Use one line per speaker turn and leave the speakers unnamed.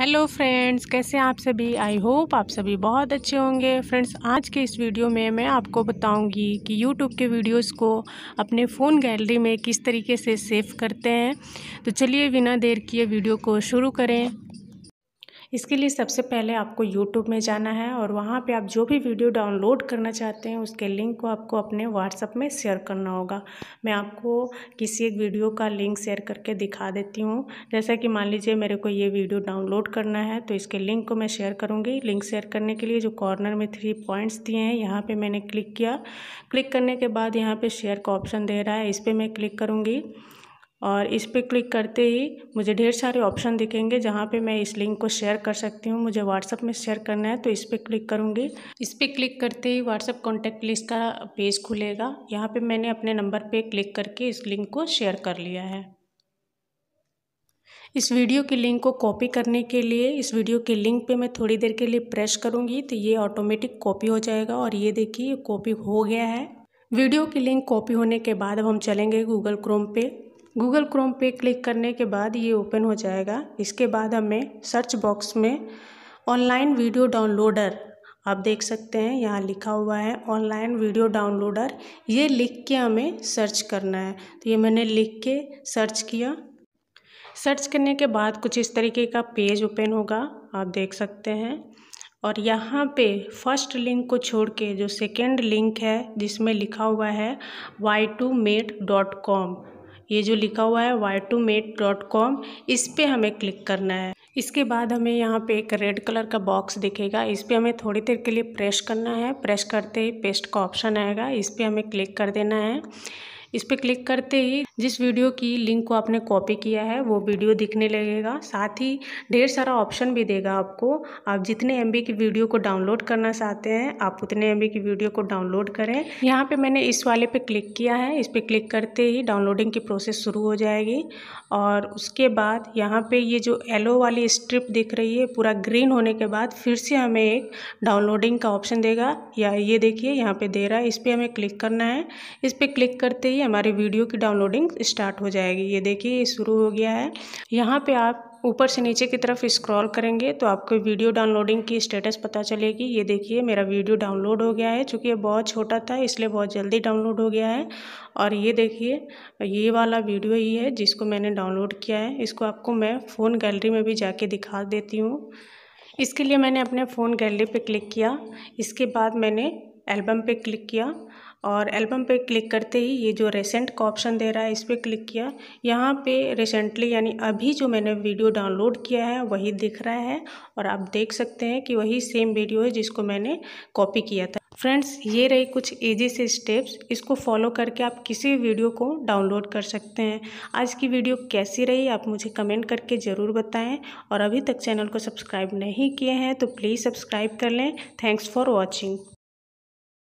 hello friends कैसे आप सभी आई होप आप सभी बहुत अच्छे होंगे फ्रेंड्स आज के इस वीडियो में मैं आपको बताऊंगी कि यूट्यूब के वीडियोस को अपने फ़ोन गैलरी में किस तरीके से सेव करते हैं तो चलिए बिना देर किए वीडियो को शुरू करें इसके लिए सबसे पहले आपको यूट्यूब में जाना है और वहाँ पे आप जो भी वीडियो डाउनलोड करना चाहते हैं उसके लिंक को आपको अपने व्हाट्सअप में शेयर करना होगा मैं आपको किसी एक वीडियो का लिंक शेयर करके दिखा देती हूँ जैसा कि मान लीजिए मेरे को ये वीडियो डाउनलोड करना है तो इसके लिंक को मैं शेयर करूँगी लिंक शेयर करने के लिए जो कॉर्नर में थ्री पॉइंट्स दिए हैं यहाँ पर मैंने क्लिक किया क्लिक करने के बाद यहाँ पर शेयर का ऑप्शन दे रहा है इस पर मैं क्लिक करूँगी और इस पर क्लिक करते ही मुझे ढेर सारे ऑप्शन दिखेंगे जहाँ पे मैं इस लिंक को शेयर कर सकती हूँ मुझे व्हाट्सअप में शेयर करना है तो इस पर क्लिक करूँगी इस पर क्लिक करते ही व्हाट्सअप कॉन्टैक्ट लिस्ट का पेज खुलेगा यहाँ पे मैंने अपने नंबर पे क्लिक करके इस लिंक को शेयर कर लिया है इस वीडियो की लिंक को कॉपी करने के लिए इस वीडियो के लिंक पे मैं थोड़ी देर के लिए प्रेस करूँगी तो ये ऑटोमेटिक कॉपी हो जाएगा और ये देखिए कॉपी हो गया है वीडियो की लिंक कॉपी होने के बाद अब हम चलेंगे गूगल क्रोम पे गूगल क्रोम पे क्लिक करने के बाद ये ओपन हो जाएगा इसके बाद हमें सर्च बॉक्स में ऑनलाइन वीडियो डाउनलोडर आप देख सकते हैं यहाँ लिखा हुआ है ऑनलाइन वीडियो डाउनलोडर ये लिख के हमें सर्च करना है तो ये मैंने लिख के सर्च किया सर्च करने के बाद कुछ इस तरीके का पेज ओपन होगा आप देख सकते हैं और यहाँ पे फर्स्ट लिंक को छोड़ के जो सेकेंड लिंक है जिसमें लिखा हुआ है Y two mate dot com ये जो लिखा हुआ है Y two mate dot com इस पर हमें क्लिक करना है इसके बाद हमें यहाँ पे एक रेड कलर का बॉक्स दिखेगा इस पर हमें थोड़ी देर के लिए प्रेस करना है प्रेस करते ही पेस्ट का ऑप्शन आएगा इस पर हमें क्लिक कर देना है इस पर क्लिक करते ही जिस वीडियो की लिंक को आपने कॉपी किया है वो वीडियो दिखने लगेगा साथ ही ढेर सारा ऑप्शन भी देगा आपको आप जितने एम की वीडियो को डाउनलोड करना चाहते हैं आप उतने एम की वीडियो को डाउनलोड करें यहाँ पर मैंने इस वाले पर क्लिक किया है इस पर क्लिक करते ही डाउनलोडिंग की प्रोसेस शुरू हो जाएगी और उसके बाद यहाँ पर ये जो येलो वाली स्ट्रिप दिख रही है पूरा ग्रीन होने के बाद फिर से हमें एक डाउनलोडिंग का ऑप्शन देगा या ये देखिए यहाँ पे दे रहा है इस पर हमें क्लिक करना है इस पर क्लिक करते ही हमारी वीडियो की डाउनलोडिंग स्टार्ट हो जाएगी ये देखिए ये शुरू हो गया है यहाँ पे आप ऊपर से नीचे की तरफ स्क्रॉल करेंगे तो आपको वीडियो डाउनलोडिंग की स्टेटस पता चलेगी ये देखिए मेरा वीडियो डाउनलोड हो गया है चूँकि ये बहुत छोटा था इसलिए बहुत जल्दी डाउनलोड हो गया है और ये देखिए ये वाला वीडियो ही है जिसको मैंने डाउनलोड किया है इसको आपको मैं फ़ोन गैलरी में भी जाके दिखा देती हूँ इसके लिए मैंने अपने फ़ोन गैलरी पे क्लिक किया इसके बाद मैंने एल्बम पे क्लिक किया और एल्बम पे क्लिक करते ही ये जो रिसेंट का ऑप्शन दे रहा है इस पर क्लिक किया यहाँ पे रिसेंटली यानी अभी जो मैंने वीडियो डाउनलोड किया है वही दिख रहा है और आप देख सकते हैं कि वही सेम वीडियो है जिसको मैंने कॉपी किया था फ्रेंड्स ये रही कुछ एजी से स्टेप्स इसको फॉलो करके आप किसी वीडियो को डाउनलोड कर सकते हैं आज की वीडियो कैसी रही आप मुझे कमेंट करके ज़रूर बताएं और अभी तक चैनल को सब्सक्राइब नहीं किए हैं तो प्लीज़ सब्सक्राइब कर लें थैंक्स फॉर वॉचिंग